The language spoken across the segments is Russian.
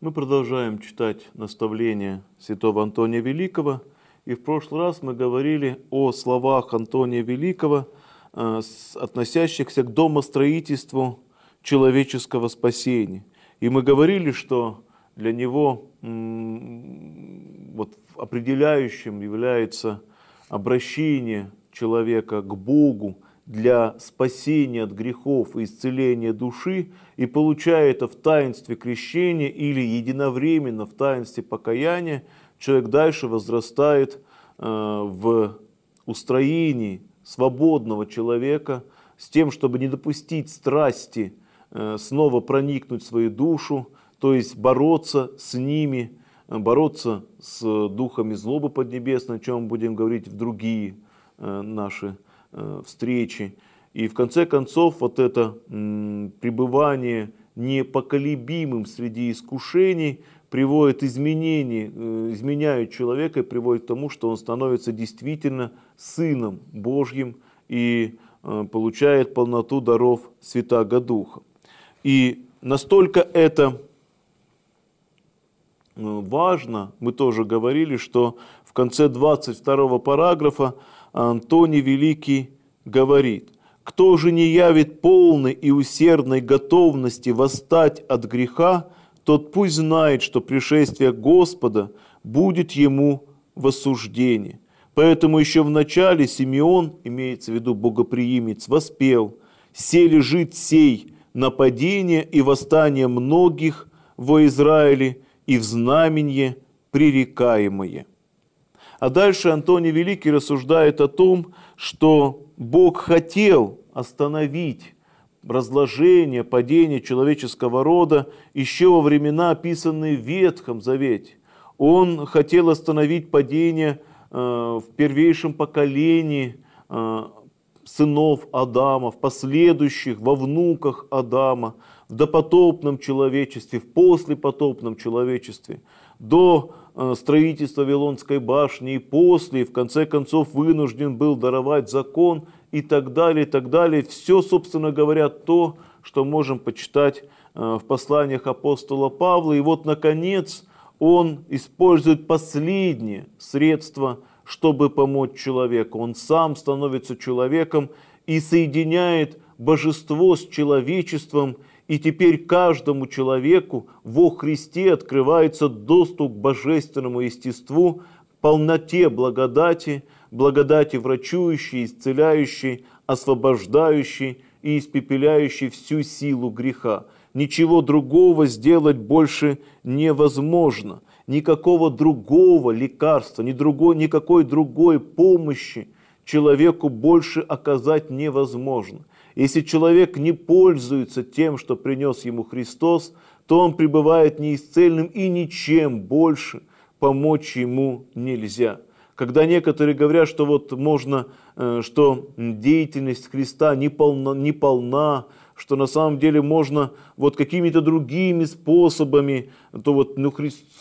Мы продолжаем читать наставления святого Антония Великого. И в прошлый раз мы говорили о словах Антония Великого, э, относящихся к домостроительству человеческого спасения. И мы говорили, что для него вот, определяющим является обращение человека к Богу для спасения от грехов и исцеления души, и получая это в таинстве крещения или единовременно в таинстве покаяния, человек дальше возрастает э, в устроении свободного человека с тем, чтобы не допустить страсти э, снова проникнуть в свою душу, то есть бороться с ними, э, бороться с э, духами злобы поднебесной, о чем будем говорить в другие э, наши встречи. И в конце концов вот это пребывание непоколебимым среди искушений приводит изменений, изменяют человека и приводит к тому, что он становится действительно Сыном Божьим и получает полноту даров Святаго Духа. И настолько это Э, важно, мы тоже говорили, что в конце 22 параграфа Антоний Великий говорит, кто же не явит полной и усердной готовности восстать от греха, тот пусть знает, что пришествие Господа будет ему в осуждении. Поэтому еще в начале Симеон, имеется в виду богоприимец, воспел «Се лежит сей нападение и восстание многих во Израиле, и в знаменье пререкаемые». А дальше Антоний Великий рассуждает о том, что Бог хотел остановить разложение, падение человеческого рода еще во времена, описанные в Ветхом Завете. Он хотел остановить падение э, в первейшем поколении э, сынов Адама, в последующих, во внуках Адама, в допотопном человечестве, в послепотопном человечестве, до э, строительства Вилонской башни и после, и в конце концов вынужден был даровать закон и так далее, и так далее. Все, собственно говоря, то, что можем почитать э, в посланиях апостола Павла. И вот, наконец, он использует последнее средство, чтобы помочь человеку. Он сам становится человеком и соединяет божество с человечеством – и теперь каждому человеку во Христе открывается доступ к божественному естеству, полноте благодати, благодати врачующей, исцеляющей, освобождающей и испепеляющей всю силу греха. Ничего другого сделать больше невозможно. Никакого другого лекарства, ни другой, никакой другой помощи человеку больше оказать невозможно – если человек не пользуется тем, что принес ему Христос, то он пребывает неисцельным и ничем больше помочь ему нельзя. Когда некоторые говорят, что вот можно, э, что деятельность Христа не полна, не полна что на самом деле можно вот какими-то другими способами, то вот ну,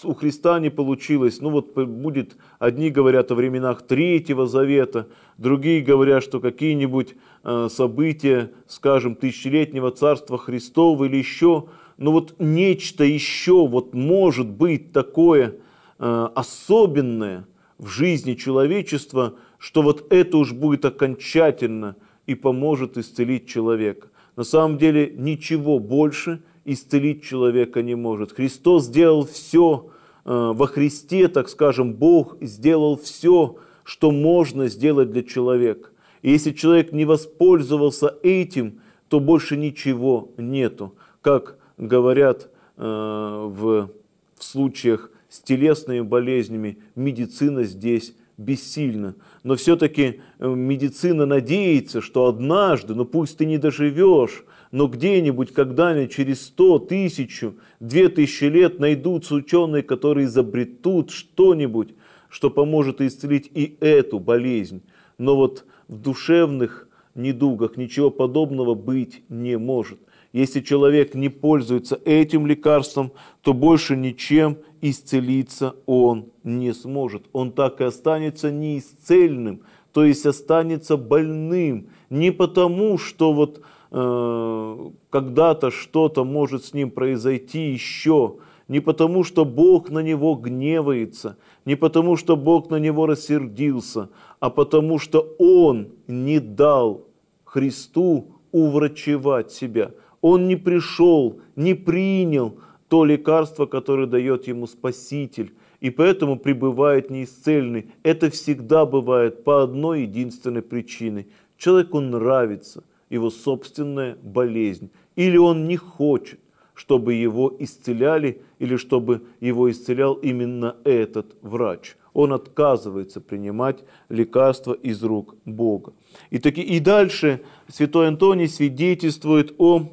у Христа не получилось, ну вот будет, одни говорят о временах Третьего Завета, другие говорят, что какие-нибудь э, события, скажем, тысячелетнего Царства Христова или еще, ну вот нечто еще вот может быть такое э, особенное в жизни человечества, что вот это уж будет окончательно и поможет исцелить человека. На самом деле ничего больше исцелить человека не может. Христос сделал все, э, во Христе, так скажем, Бог сделал все, что можно сделать для человека. И если человек не воспользовался этим, то больше ничего нету. Как говорят э, в, в случаях с телесными болезнями, медицина здесь бессильно. Но все-таки э, медицина надеется, что однажды, ну пусть ты не доживешь, но где-нибудь, когда-нибудь через сто, тысячу, две тысячи лет найдутся ученые, которые изобретут что-нибудь, что поможет исцелить и эту болезнь. Но вот в душевных недугах ничего подобного быть не может. Если человек не пользуется этим лекарством, то больше ничем исцелиться он не сможет. Он так и останется неисцельным, то есть останется больным. Не потому, что вот э, когда-то что-то может с ним произойти еще, не потому, что Бог на него гневается, не потому, что Бог на него рассердился, а потому, что он не дал Христу уврачевать себя – он не пришел, не принял то лекарство, которое дает ему Спаситель, и поэтому пребывает неисцельный. Это всегда бывает по одной единственной причине. Человеку нравится его собственная болезнь, или он не хочет, чтобы его исцеляли, или чтобы его исцелял именно этот врач. Он отказывается принимать лекарства из рук Бога. И, таки, и дальше святой Антоний свидетельствует о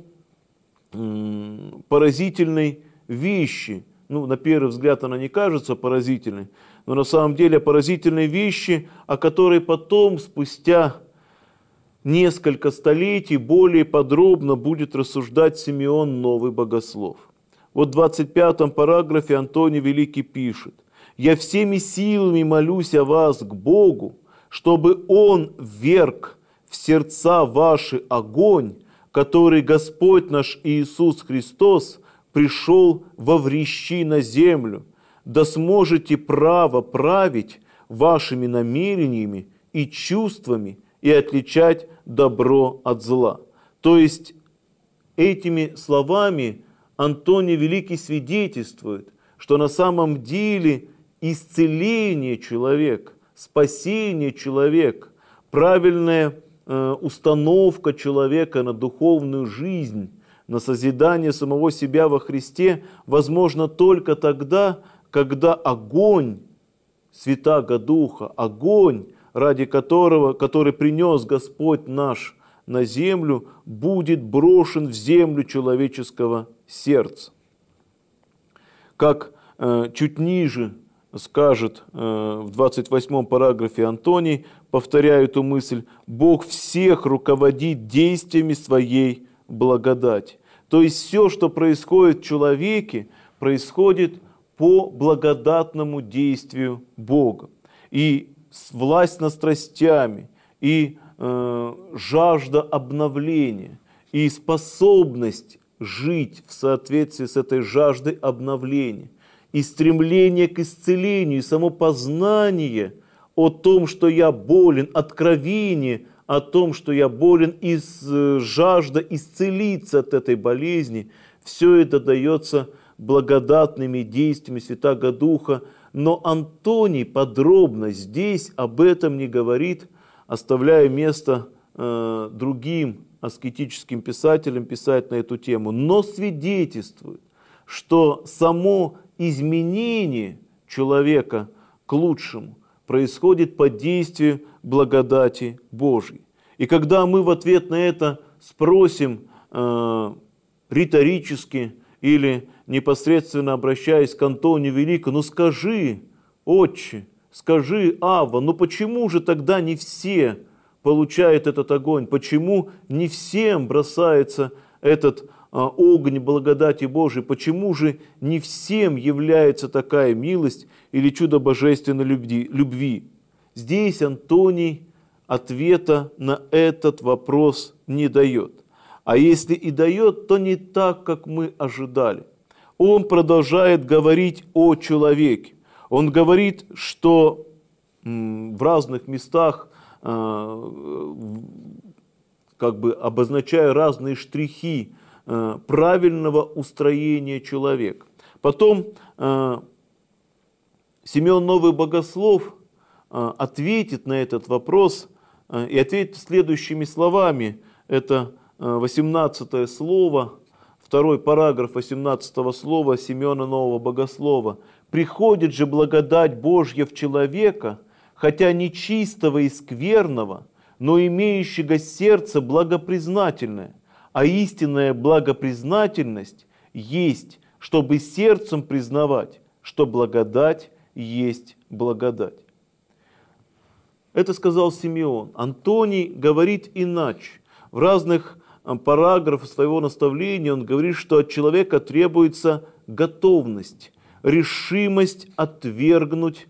поразительной вещи. Ну, на первый взгляд она не кажется поразительной, но на самом деле поразительной вещи, о которой потом, спустя несколько столетий, более подробно будет рассуждать Симеон Новый Богослов. Вот в 25 параграфе Антоний Великий пишет, «Я всеми силами молюсь о вас к Богу, чтобы Он вверг в сердца ваши огонь, который Господь наш Иисус Христос пришел во врещи на землю, да сможете право править вашими намерениями и чувствами и отличать добро от зла. То есть этими словами Антоний Великий свидетельствует, что на самом деле исцеление человека, спасение человека, правильное Э, установка человека на духовную жизнь, на созидание самого себя во Христе возможно только тогда, когда огонь Святаго Духа, огонь, ради которого, который принес Господь наш на землю, будет брошен в землю человеческого сердца. Как э, чуть ниже скажет э, в 28 параграфе Антоний, повторяю эту мысль, Бог всех руководит действиями своей благодати. То есть все, что происходит в человеке, происходит по благодатному действию Бога. И власть над страстями, и э, жажда обновления, и способность жить в соответствии с этой жаждой обновления – и стремление к исцелению, и само познание о том, что я болен, откровение о том, что я болен, и э, жажда исцелиться от этой болезни, все это дается благодатными действиями Святаго Духа. Но Антоний подробно здесь об этом не говорит, оставляя место э, другим аскетическим писателям писать на эту тему, но свидетельствует, что само изменение человека к лучшему происходит под действием благодати Божьей. И когда мы в ответ на это спросим э, риторически или непосредственно обращаясь к Антонию Великому, ну скажи, отче, скажи, Ава, ну почему же тогда не все получают этот огонь? Почему не всем бросается этот огонь? А, огонь благодати Божией, почему же не всем является такая милость или чудо божественной любви? Здесь Антоний ответа на этот вопрос не дает. А если и дает, то не так, как мы ожидали. Он продолжает говорить о человеке. Он говорит, что в разных местах а, как бы обозначая разные штрихи Э, правильного устроения человека. Потом э, Семен Новый Богослов э, ответит на этот вопрос и ответит следующими словами. Это 18 слово, второй параграф 18 слова Семена Нового Богослова. «Приходит же благодать Божья в человека, хотя не чистого и скверного, но имеющего сердце благопризнательное, а истинная благопризнательность есть, чтобы сердцем признавать, что благодать есть благодать. Это сказал Симеон. Антоний говорит иначе. В разных э, параграфах своего наставления он говорит, что от человека требуется готовность, решимость отвергнуть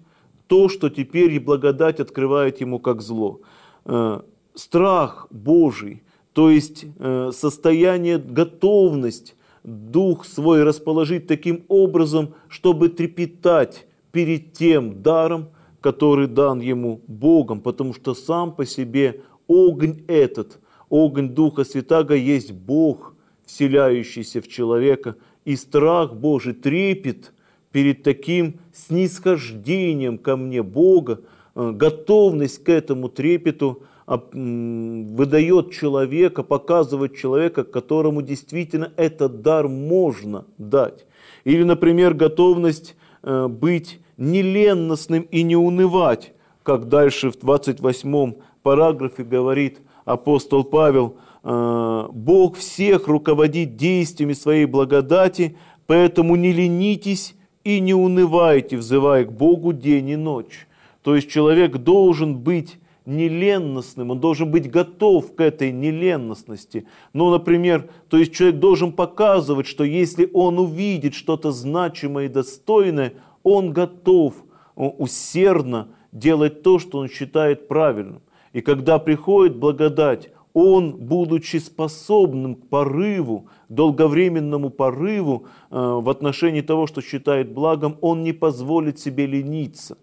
то, что теперь и благодать открывает ему как зло. Э, страх Божий, то есть э, состояние, готовность дух свой расположить таким образом, чтобы трепетать перед тем даром, который дан ему Богом, потому что сам по себе огонь этот, огонь Духа Святаго есть Бог, вселяющийся в человека, и страх Божий трепет перед таким снисхождением ко мне Бога, э, готовность к этому трепету – выдает человека, показывает человека, которому действительно этот дар можно дать. Или, например, готовность э, быть неленностным и не унывать, как дальше в 28 параграфе говорит апостол Павел, э, Бог всех руководит действиями своей благодати, поэтому не ленитесь и не унывайте, взывая к Богу день и ночь. То есть человек должен быть неленностным, он должен быть готов к этой неленностности. Ну, например, то есть человек должен показывать, что если он увидит что-то значимое и достойное, он готов э, усердно делать то, что он считает правильным. И когда приходит благодать, он, будучи способным к порыву, долговременному порыву э, в отношении того, что считает благом, он не позволит себе лениться.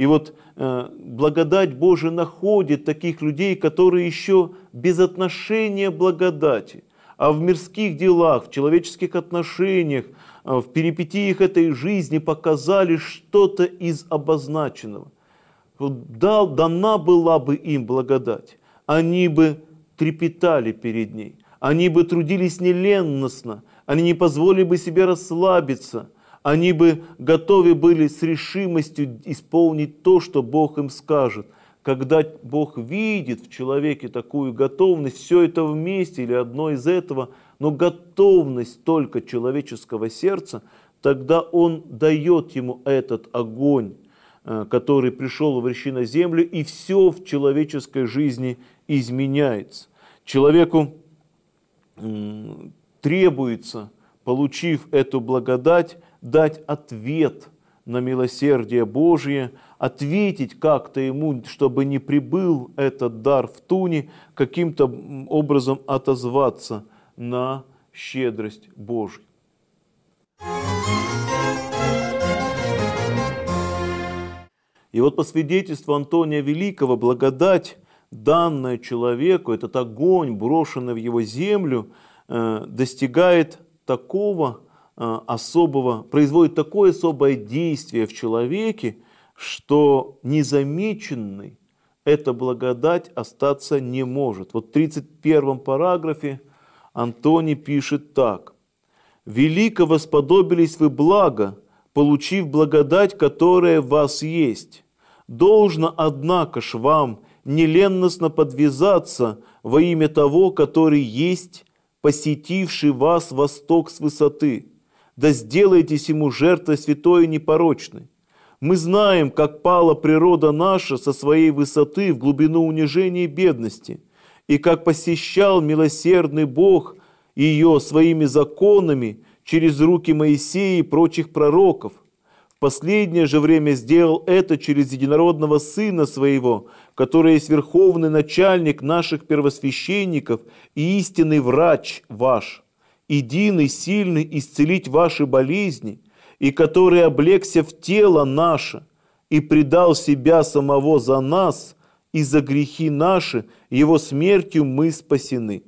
И вот э, благодать Божия находит таких людей, которые еще без отношения благодати, а в мирских делах, в человеческих отношениях, э, в перипетиях этой жизни показали что-то из обозначенного. Дал, дана была бы им благодать, они бы трепетали перед ней, они бы трудились неленностно, они не позволили бы себе расслабиться – они бы готовы были с решимостью исполнить то, что Бог им скажет. Когда Бог видит в человеке такую готовность, все это вместе или одно из этого, но готовность только человеческого сердца, тогда Он дает ему этот огонь, э, который пришел в речи на землю, и все в человеческой жизни изменяется. Человеку требуется, получив эту благодать, дать ответ на милосердие Божье, ответить как-то ему, чтобы не прибыл этот дар в туне, каким-то образом отозваться на щедрость Божью. И вот по свидетельству Антония Великого, благодать, данная человеку, этот огонь, брошенный в его землю, э, достигает такого Э, особого, производит такое особое действие в человеке, что незамеченный эта благодать остаться не может. Вот в 31 параграфе Антоний пишет так. «Велико восподобились вы благо, получив благодать, которая в вас есть. Должно, однако ж, вам неленностно подвязаться во имя того, который есть, посетивший вас восток с высоты, да сделаетесь ему жертвой святой и непорочной. Мы знаем, как пала природа наша со своей высоты в глубину унижения и бедности, и как посещал милосердный Бог ее своими законами через руки Моисея и прочих пророков. В последнее же время сделал это через единородного Сына Своего, который есть верховный начальник наших первосвященников и истинный врач ваш» единый, сильный исцелить ваши болезни, и который облегся в тело наше и предал себя самого за нас и за грехи наши, его смертью мы спасены.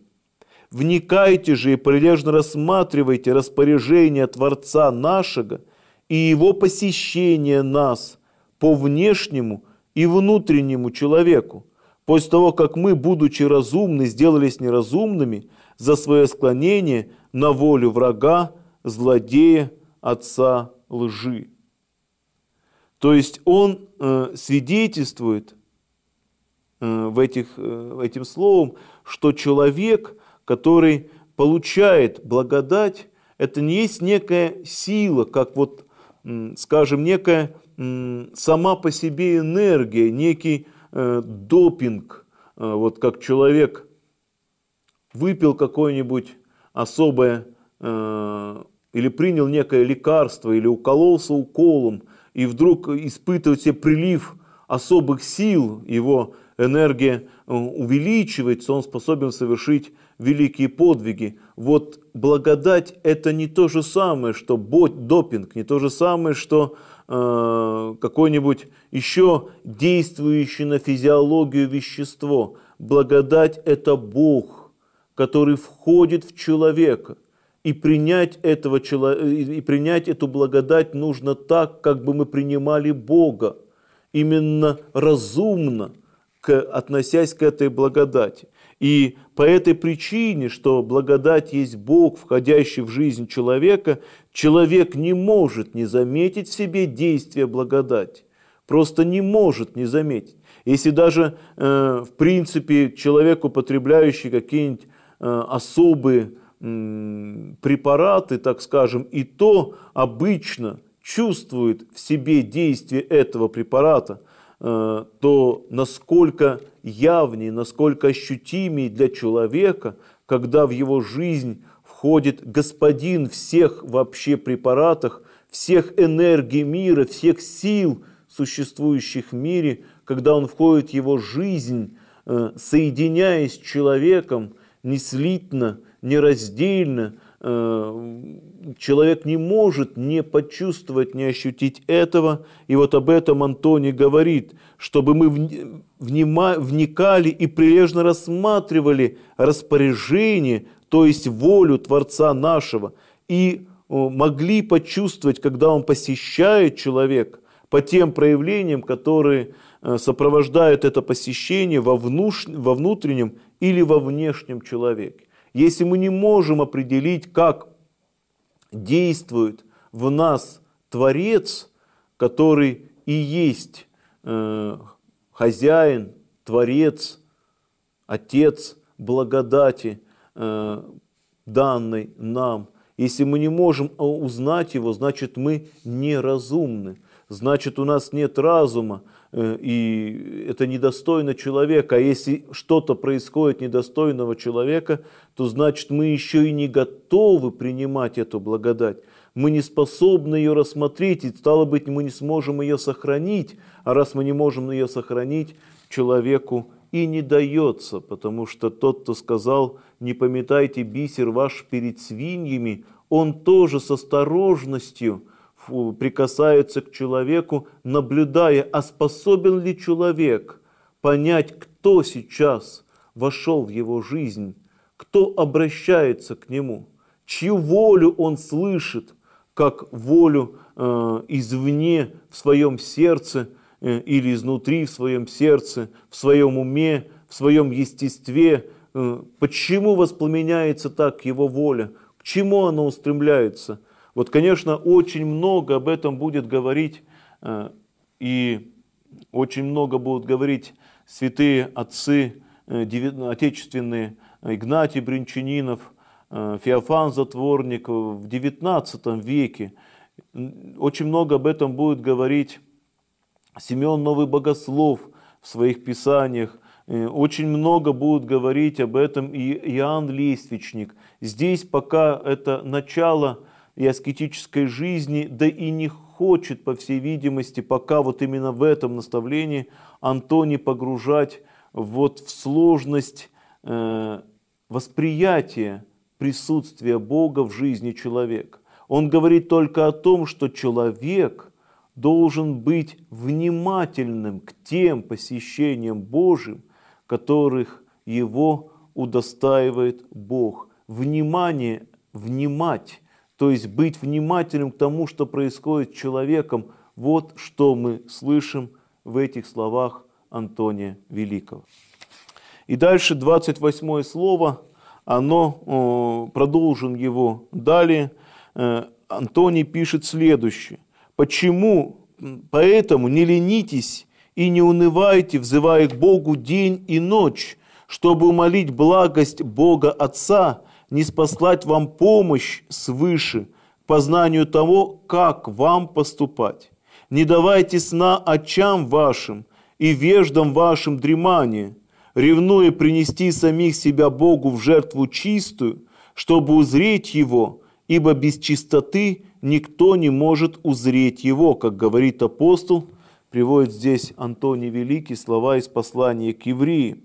Вникайте же и прилежно рассматривайте распоряжение Творца нашего и его посещение нас по внешнему и внутреннему человеку, после того, как мы, будучи разумны, сделались неразумными за свое склонение – на волю врага, злодея, отца лжи. То есть он э, свидетельствует э, в этих, э, этим словом, что человек, который получает благодать, это не есть некая сила, как вот, скажем, некая сама по себе энергия, некий э, допинг. Вот как человек выпил какой-нибудь особое э, или принял некое лекарство, или укололся уколом, и вдруг испытывает себе прилив особых сил, его энергия э, увеличивается, он способен совершить великие подвиги. Вот благодать – это не то же самое, что допинг, не то же самое, что э, какое-нибудь еще действующее на физиологию вещество. Благодать – это Бог – который входит в человека. И принять, этого, и принять эту благодать нужно так, как бы мы принимали Бога, именно разумно, к, относясь к этой благодати. И по этой причине, что благодать есть Бог, входящий в жизнь человека, человек не может не заметить в себе действия благодати. Просто не может не заметить. Если даже, э, в принципе, человек, употребляющий какие-нибудь Э, особые препараты, так скажем, и то обычно чувствует в себе действие этого препарата, э, то насколько явнее, насколько ощутимее для человека, когда в его жизнь входит господин всех вообще препаратах, всех энергий мира, всех сил, существующих в мире, когда он входит в его жизнь, э, соединяясь с человеком – не слитно, не раздельно, э, человек не может не почувствовать, не ощутить этого. И вот об этом Антоний говорит, чтобы мы вникали и прилежно рассматривали распоряжение, то есть волю Творца нашего, и э, могли почувствовать, когда он посещает человека, по тем проявлениям, которые э, сопровождают это посещение во внутреннем или во внешнем человеке. Если мы не можем определить, как действует в нас Творец, который и есть э, хозяин, Творец, Отец благодати, э, данной нам. Если мы не можем э, узнать его, значит мы неразумны, значит у нас нет разума, Э, и это недостойно человека. А если что-то происходит недостойного человека, то значит мы еще и не готовы принимать эту благодать. Мы не способны ее рассмотреть, и стало быть, мы не сможем ее сохранить. А раз мы не можем ее сохранить, человеку и не дается, потому что тот, кто сказал, не пометайте бисер ваш перед свиньями, он тоже с осторожностью – прикасается к человеку, наблюдая, а способен ли человек понять, кто сейчас вошел в его жизнь, кто обращается к нему, чью волю он слышит, как волю э, извне в своем сердце э, или изнутри в своем сердце, в своем уме, в своем естестве, э, почему воспламеняется так его воля, к чему она устремляется – вот, конечно, очень много об этом будет говорить э, и очень много будут говорить святые отцы э, отечественные, э, Игнатий Бринчанинов, Феофан Затворник в XIX веке. Очень много об этом будет говорить Семен Новый Богослов в своих писаниях. Очень много будут говорить об этом и Иоанн Лествичник. Здесь пока это начало – и аскетической жизни, да и не хочет, по всей видимости, пока вот именно в этом наставлении Антони погружать вот в сложность э, восприятия присутствия Бога в жизни человека. Он говорит только о том, что человек должен быть внимательным к тем посещениям Божьим, которых его удостаивает Бог. Внимание, внимать то есть быть внимательным к тому, что происходит с человеком. Вот что мы слышим в этих словах Антония Великого. И дальше 28 слово, оно, продолжен его далее. Э, Антоний пишет следующее. «Почему, поэтому не ленитесь и не унывайте, взывая к Богу день и ночь, чтобы умолить благость Бога Отца, не спаслать вам помощь свыше по знанию того, как вам поступать. Не давайте сна очам вашим и веждам вашим дремание, ревнуя принести самих себя Богу в жертву чистую, чтобы узреть Его, ибо без чистоты никто не может узреть Его, как говорит апостол, приводит здесь Антоний Великий слова из послания к евреи.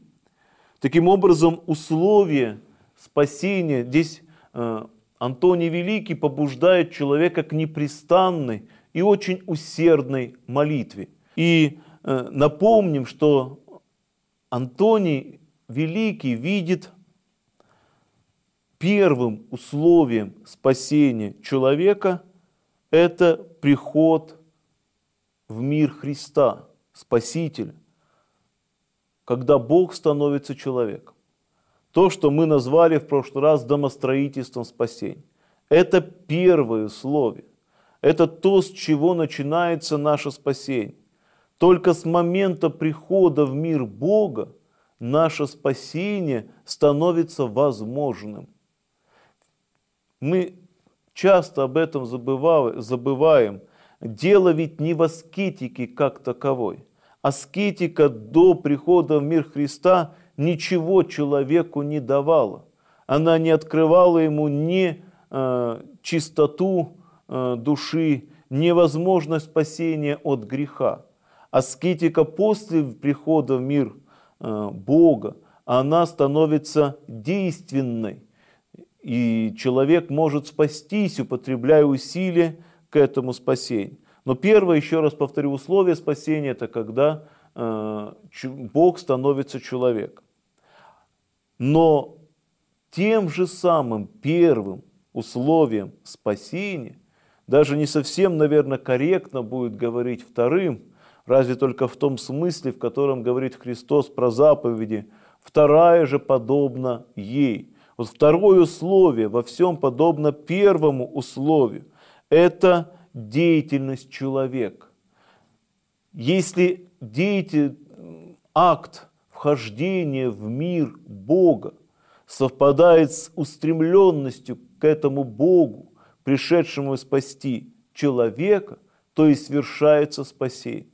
Таким образом, условие спасения. Здесь э, Антоний Великий побуждает человека к непрестанной и очень усердной молитве. И э, напомним, что Антоний Великий видит первым условием спасения человека – это приход в мир Христа, Спасителя, когда Бог становится человеком то, что мы назвали в прошлый раз домостроительством спасения. Это первое условие. Это то, с чего начинается наше спасение. Только с момента прихода в мир Бога наше спасение становится возможным. Мы часто об этом забываем. Дело ведь не в аскетике как таковой. Аскетика до прихода в мир Христа – ничего человеку не давала. Она не открывала ему ни э, чистоту э, души, ни возможность спасения от греха. Аскетика после прихода в мир э, Бога, она становится действенной. И человек может спастись, употребляя усилия к этому спасению. Но первое, еще раз повторю, условие спасения – это когда э, Бог становится человеком. Но тем же самым первым условием спасения, даже не совсем, наверное, корректно будет говорить вторым, разве только в том смысле, в котором говорит Христос про заповеди, вторая же подобна ей. Вот второе условие во всем подобно первому условию – это деятельность человека. Если деятель, акт вхождение в мир Бога совпадает с устремленностью к этому Богу, пришедшему спасти человека, то и свершается спасение.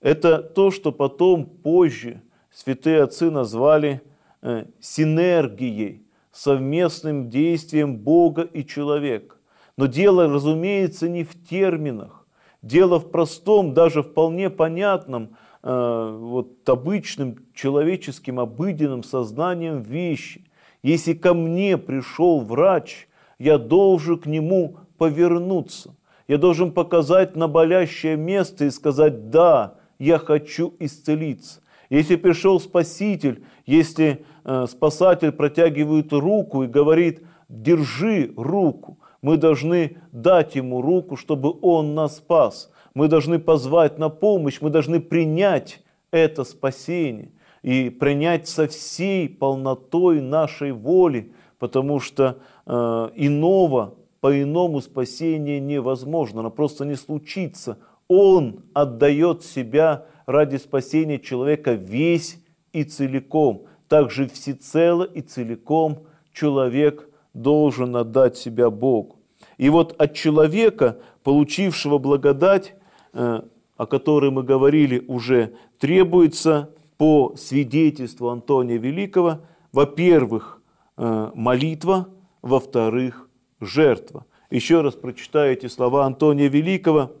Это то, что потом, позже, святые отцы назвали э, синергией, совместным действием Бога и человека. Но дело, разумеется, не в терминах. Дело в простом, даже вполне понятном Э, вот, обычным человеческим, обыденным сознанием вещи. Если ко мне пришел врач, я должен к нему повернуться. Я должен показать на болящее место и сказать «да, я хочу исцелиться». Если пришел Спаситель, если э, Спасатель протягивает руку и говорит «держи руку», мы должны дать ему руку, чтобы он нас спас мы должны позвать на помощь, мы должны принять это спасение и принять со всей полнотой нашей воли, потому что э, иного, по-иному спасение невозможно, оно просто не случится. Он отдает себя ради спасения человека весь и целиком. Также всецело и целиком человек должен отдать себя Богу. И вот от человека, получившего благодать, Э, о которой мы говорили уже, требуется по свидетельству Антония Великого, во-первых, э, молитва, во-вторых, жертва. Еще раз прочитаю эти слова Антония Великого.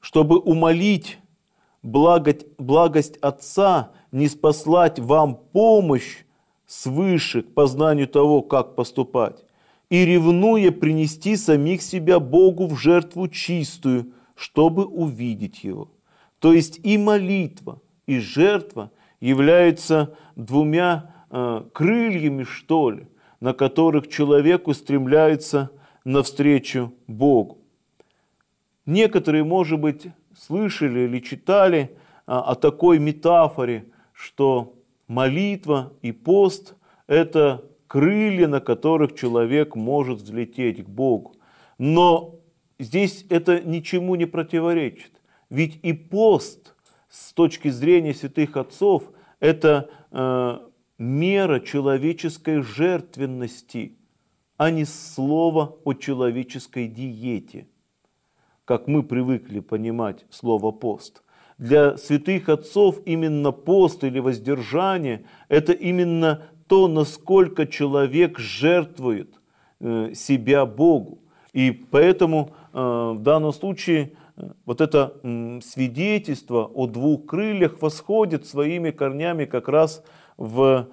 «Чтобы умолить благость, благость Отца, не спаслать вам помощь свыше к познанию того, как поступать, и ревнуя принести самих себя Богу в жертву чистую, чтобы увидеть Его. То есть и молитва, и жертва являются двумя э, крыльями, что ли, на которых человек устремляется навстречу Богу. Некоторые, может быть, слышали или читали э, о такой метафоре, что молитва и пост – это крылья, на которых человек может взлететь к Богу. Но здесь это ничему не противоречит. Ведь и пост с точки зрения святых отцов – это э, мера человеческой жертвенности, а не слово о человеческой диете, как мы привыкли понимать слово «пост». Для святых отцов именно пост или воздержание – это именно то, насколько человек жертвует э, себя Богу. И поэтому э, в данном случае э, вот это свидетельство о двух крыльях восходит своими корнями как раз в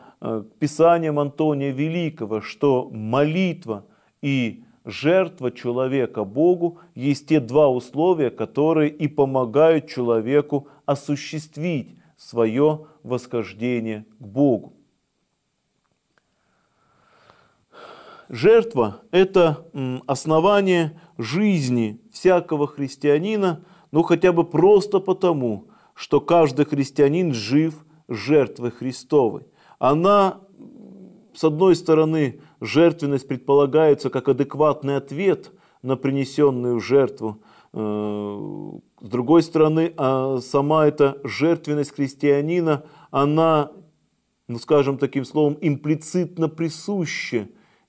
писаниям Антония Великого, что молитва и жертва человека Богу есть те два условия, которые и помогают человеку осуществить свое восхождение к Богу. жертва – это основание жизни всякого христианина, ну хотя бы просто потому, что каждый христианин жив жертвой Христовой. Она, с одной стороны, жертвенность предполагается как адекватный ответ на принесенную жертву, э, с другой стороны, а сама эта жертвенность христианина, она, ну скажем таким словом, имплицитно присуща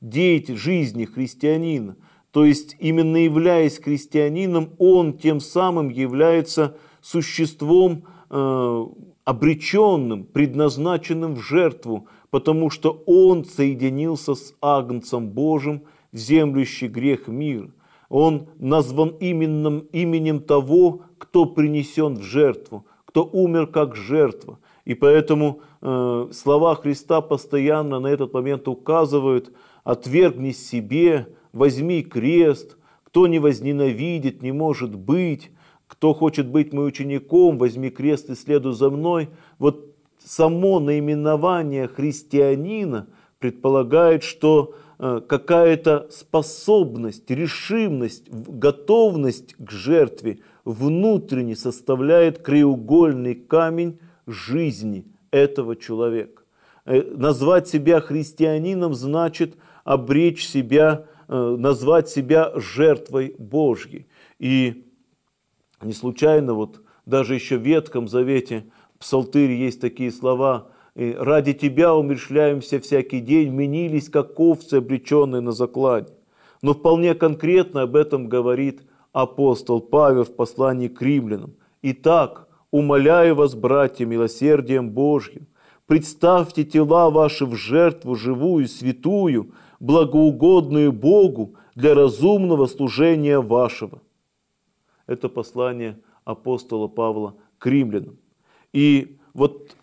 деятель жизни христианина. То есть именно являясь христианином, он тем самым является существом э, обреченным, предназначенным в жертву, потому что он соединился с Агнцем Божьим, землющий грех мир. Он назван именем, именем того, кто принесен в жертву, кто умер как жертва. И поэтому э, слова Христа постоянно на этот момент указывают – отвергни себе, возьми крест, кто не возненавидит, не может быть, кто хочет быть моим учеником, возьми крест и следуй за мной. Вот само наименование христианина предполагает, что э, какая-то способность, решимость, готовность к жертве внутренне составляет краеугольный камень жизни этого человека. Э, назвать себя христианином значит – обречь себя, э, назвать себя жертвой Божьей. И не случайно вот даже еще в Ветхом Завете в есть такие слова «Ради тебя умершляемся всякий день, менились, как овцы, обреченные на закладе». Но вполне конкретно об этом говорит апостол Павел в послании к римлянам. «Итак, умоляю вас, братья, милосердием Божьим, Представьте тела ваши в жертву живую, святую, благоугодную Богу для разумного служения вашего. Это послание апостола Павла к римлянам. И вот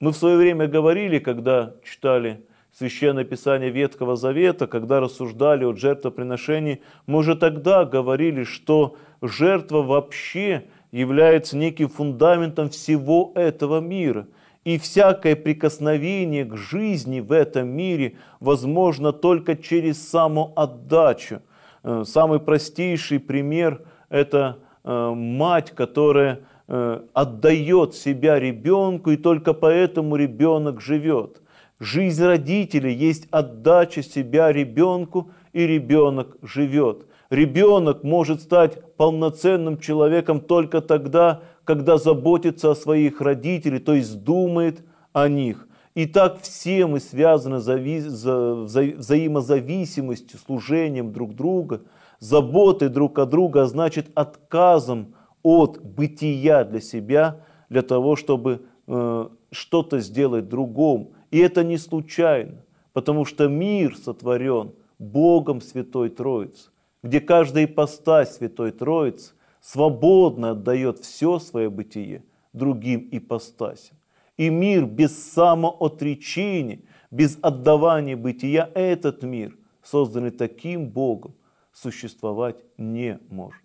мы в свое время говорили, когда читали Священное Писание Ветхого Завета, когда рассуждали о жертвоприношении, мы уже тогда говорили, что жертва вообще является неким фундаментом всего этого мира – и всякое прикосновение к жизни в этом мире возможно только через самоотдачу. Э, самый простейший пример – это э, мать, которая э, отдает себя ребенку, и только поэтому ребенок живет. Жизнь родителей есть отдача себя ребенку, и ребенок живет. Ребенок может стать полноценным человеком только тогда, когда заботится о своих родителях, то есть думает о них. И так все мы связаны зави... за... вза... взаимозависимостью, служением друг друга, заботой друг о друга, а значит отказом от бытия для себя, для того, чтобы э, что-то сделать другому. И это не случайно, потому что мир сотворен – Богом Святой Троицы, где каждая ипостась Святой Троицы свободно отдает все свое бытие другим ипостасям. И мир без самоотречения, без отдавания бытия, этот мир, созданный таким Богом, существовать не может.